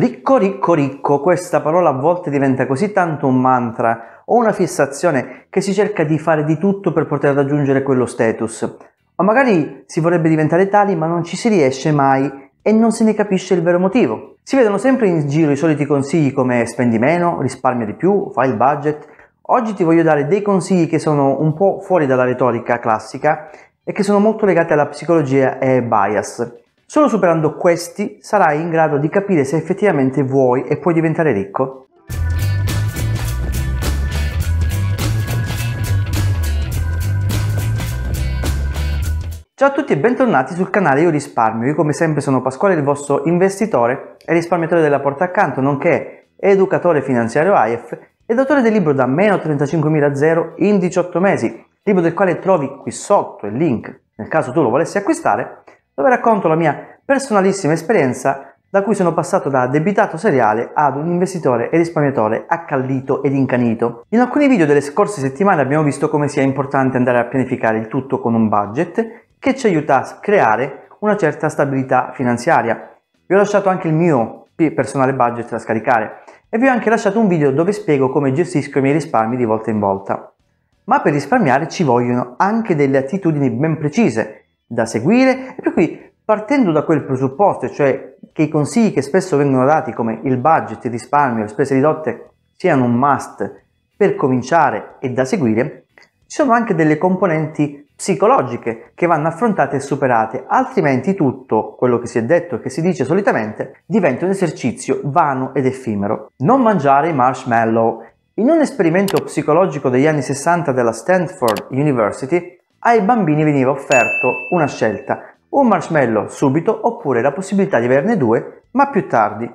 Ricco, ricco, ricco, questa parola a volte diventa così tanto un mantra o una fissazione che si cerca di fare di tutto per poter raggiungere quello status. O magari si vorrebbe diventare tali ma non ci si riesce mai e non se ne capisce il vero motivo. Si vedono sempre in giro i soliti consigli come spendi meno, risparmia di più, fai il budget. Oggi ti voglio dare dei consigli che sono un po' fuori dalla retorica classica e che sono molto legati alla psicologia e bias. Solo superando questi sarai in grado di capire se effettivamente vuoi e puoi diventare ricco. Ciao a tutti e bentornati sul canale Io Risparmio. Io come sempre sono Pasquale, il vostro investitore e risparmiatore della porta accanto, nonché educatore finanziario AIF ed autore del libro da meno 35.000 0 in 18 mesi, libro del quale trovi qui sotto il link nel caso tu lo volessi acquistare dove racconto la mia personalissima esperienza da cui sono passato da debitato seriale ad un investitore e risparmiatore accaldito ed incanito. In alcuni video delle scorse settimane abbiamo visto come sia importante andare a pianificare il tutto con un budget che ci aiuta a creare una certa stabilità finanziaria. Vi ho lasciato anche il mio personale budget da scaricare e vi ho anche lasciato un video dove spiego come gestisco i miei risparmi di volta in volta. Ma per risparmiare ci vogliono anche delle attitudini ben precise da seguire e per cui partendo da quel presupposto, cioè che i consigli che spesso vengono dati come il budget, il risparmio, le spese ridotte siano un must per cominciare e da seguire, ci sono anche delle componenti psicologiche che vanno affrontate e superate, altrimenti tutto quello che si è detto e che si dice solitamente diventa un esercizio vano ed effimero. Non mangiare i marshmallow. In un esperimento psicologico degli anni 60 della Stanford University, ai bambini veniva offerto una scelta, un marshmallow subito oppure la possibilità di averne due, ma più tardi.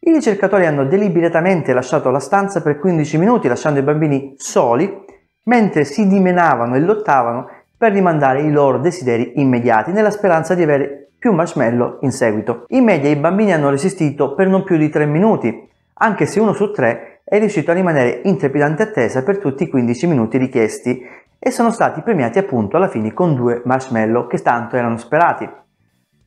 I ricercatori hanno deliberatamente lasciato la stanza per 15 minuti lasciando i bambini soli mentre si dimenavano e lottavano per rimandare i loro desideri immediati nella speranza di avere più marshmallow in seguito. In media i bambini hanno resistito per non più di 3 minuti, anche se uno su tre è riuscito a rimanere in trepidante attesa per tutti i 15 minuti richiesti e sono stati premiati appunto alla fine con due marshmallow che tanto erano sperati.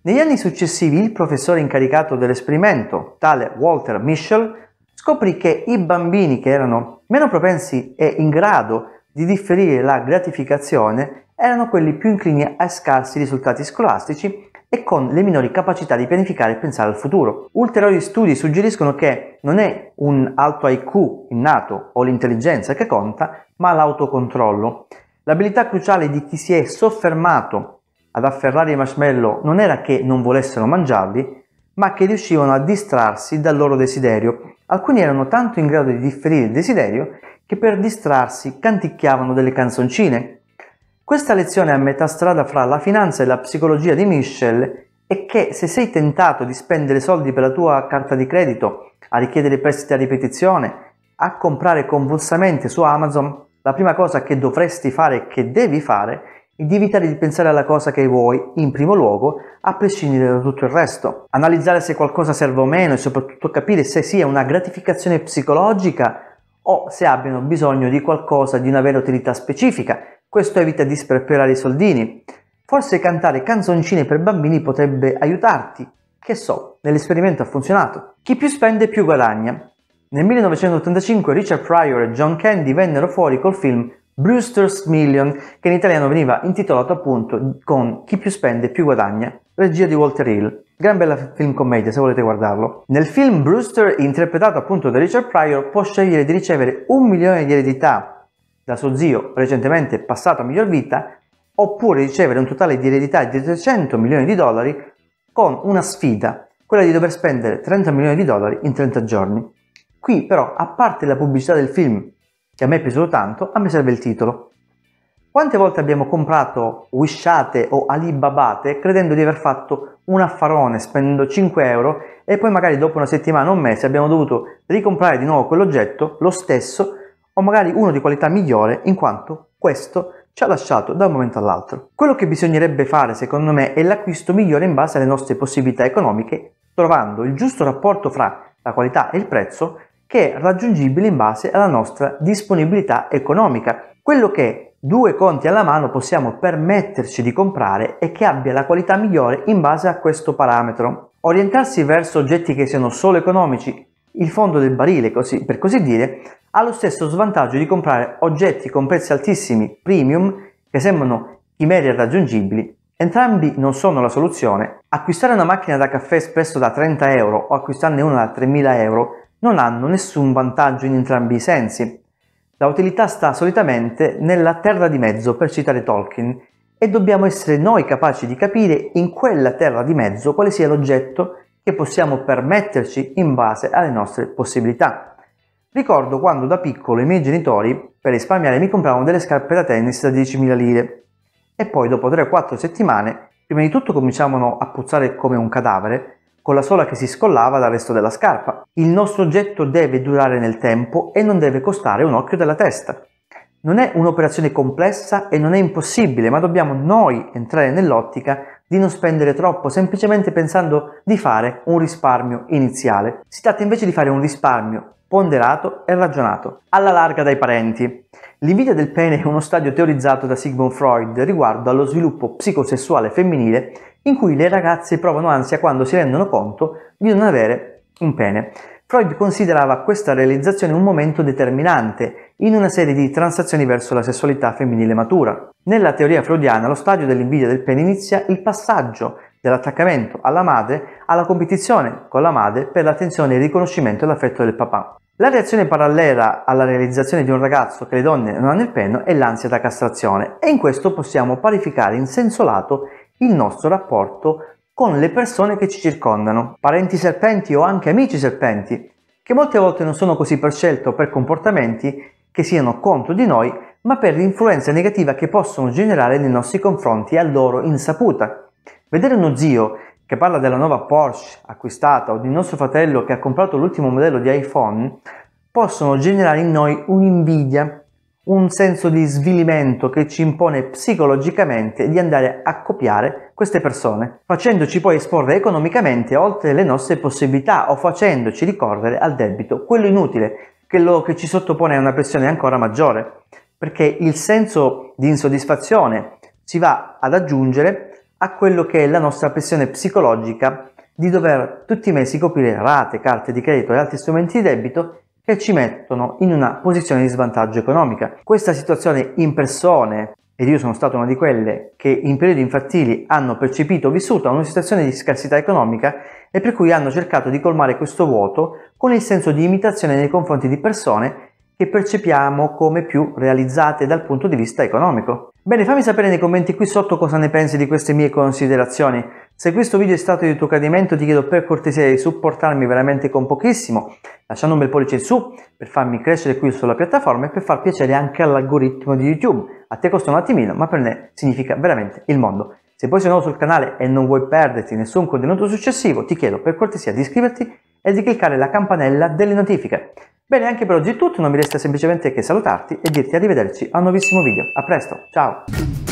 Negli anni successivi il professore incaricato dell'esperimento, tale Walter Mischel, scoprì che i bambini che erano meno propensi e in grado di differire la gratificazione erano quelli più inclini a scarsi risultati scolastici e con le minori capacità di pianificare e pensare al futuro. Ulteriori studi suggeriscono che non è un alto IQ innato o l'intelligenza che conta, ma l'autocontrollo. L'abilità cruciale di chi si è soffermato ad afferrare i marshmallow non era che non volessero mangiarli, ma che riuscivano a distrarsi dal loro desiderio. Alcuni erano tanto in grado di differire il desiderio che per distrarsi canticchiavano delle canzoncine questa lezione è a metà strada fra la finanza e la psicologia di Michel è che se sei tentato di spendere soldi per la tua carta di credito, a richiedere prestiti a ripetizione, a comprare convulsamente su Amazon, la prima cosa che dovresti fare e che devi fare è di evitare di pensare alla cosa che vuoi in primo luogo, a prescindere da tutto il resto. Analizzare se qualcosa serve o meno e soprattutto capire se sia una gratificazione psicologica o se abbiano bisogno di qualcosa di una vera utilità specifica, questo evita di sperperare i soldini. Forse cantare canzoncine per bambini potrebbe aiutarti. Che so, nell'esperimento ha funzionato. Chi più spende più guadagna. Nel 1985 Richard Pryor e John Candy vennero fuori col film Brewster's Million, che in italiano veniva intitolato appunto con Chi più spende più guadagna, regia di Walter Hill. Gran bella film commedia se volete guardarlo. Nel film Brewster, interpretato appunto da Richard Pryor, può scegliere di ricevere un milione di eredità da suo zio recentemente passato a miglior vita, oppure ricevere un totale di eredità di 300 milioni di dollari con una sfida, quella di dover spendere 30 milioni di dollari in 30 giorni. Qui però, a parte la pubblicità del film, che a me è piaciuto tanto, a me serve il titolo. Quante volte abbiamo comprato wishate o alibabate credendo di aver fatto un affarone spendendo 5 euro e poi magari dopo una settimana o un mese abbiamo dovuto ricomprare di nuovo quell'oggetto, lo stesso, o magari uno di qualità migliore in quanto questo ci ha lasciato da un momento all'altro. Quello che bisognerebbe fare secondo me è l'acquisto migliore in base alle nostre possibilità economiche, trovando il giusto rapporto fra la qualità e il prezzo che è raggiungibile in base alla nostra disponibilità economica. Quello che due conti alla mano possiamo permetterci di comprare e che abbia la qualità migliore in base a questo parametro. Orientarsi verso oggetti che siano solo economici il fondo del barile, così, per così dire, ha lo stesso svantaggio di comprare oggetti con prezzi altissimi premium che sembrano chimere irraggiungibili. Entrambi non sono la soluzione. Acquistare una macchina da caffè spesso da 30 euro o acquistarne una da 3.000 euro non hanno nessun vantaggio in entrambi i sensi. La utilità sta solitamente nella terra di mezzo, per citare Tolkien, e dobbiamo essere noi capaci di capire in quella terra di mezzo quale sia l'oggetto che possiamo permetterci in base alle nostre possibilità. Ricordo quando da piccolo i miei genitori, per risparmiare, mi compravano delle scarpe da tennis da 10.000 lire e poi dopo 3-4 settimane, prima di tutto cominciavano a puzzare come un cadavere, con la sola che si scollava dal resto della scarpa. Il nostro oggetto deve durare nel tempo e non deve costare un occhio della testa. Non è un'operazione complessa e non è impossibile, ma dobbiamo noi entrare nell'ottica di non spendere troppo, semplicemente pensando di fare un risparmio iniziale. Si tratta invece di fare un risparmio ponderato e ragionato, alla larga dai parenti. L'invidia del pene è uno stadio teorizzato da Sigmund Freud riguardo allo sviluppo psicosessuale femminile in cui le ragazze provano ansia quando si rendono conto di non avere un pene. Freud considerava questa realizzazione un momento determinante in una serie di transazioni verso la sessualità femminile matura. Nella teoria freudiana lo stadio dell'invidia del pene inizia il passaggio dall'attaccamento alla madre alla competizione con la madre per l'attenzione, il riconoscimento e l'affetto del papà. La reazione parallela alla realizzazione di un ragazzo che le donne non hanno il penno è l'ansia da castrazione e in questo possiamo parificare in senso lato il nostro rapporto con le persone che ci circondano, parenti serpenti o anche amici serpenti, che molte volte non sono così per scelto per comportamenti che siano contro di noi, ma per l'influenza negativa che possono generare nei nostri confronti a loro insaputa. Vedere uno zio che parla della nuova Porsche acquistata o di nostro fratello che ha comprato l'ultimo modello di iPhone possono generare in noi un'invidia, un senso di svilimento che ci impone psicologicamente di andare a copiare queste persone, facendoci poi esporre economicamente oltre le nostre possibilità o facendoci ricorrere al debito, quello inutile, che, lo, che ci sottopone a una pressione ancora maggiore, perché il senso di insoddisfazione si va ad aggiungere a quello che è la nostra pressione psicologica di dover tutti i mesi coprire rate, carte di credito e altri strumenti di debito che ci mettono in una posizione di svantaggio economica. Questa situazione in persone ed io sono stato una di quelle che in periodi infantili hanno percepito o vissuto una situazione di scarsità economica e per cui hanno cercato di colmare questo vuoto con il senso di imitazione nei confronti di persone che percepiamo come più realizzate dal punto di vista economico. Bene, fammi sapere nei commenti qui sotto cosa ne pensi di queste mie considerazioni. Se questo video è stato di tuo gradimento ti chiedo per cortesia di supportarmi veramente con pochissimo, lasciando un bel pollice in su per farmi crescere qui sulla piattaforma e per far piacere anche all'algoritmo di YouTube. A te costa un attimino, ma per me significa veramente il mondo. Se poi sei nuovo sul canale e non vuoi perderti nessun contenuto successivo, ti chiedo per cortesia di iscriverti e di cliccare la campanella delle notifiche. Bene, anche per oggi è tutto, non mi resta semplicemente che salutarti e dirti arrivederci a un nuovissimo video. A presto, ciao!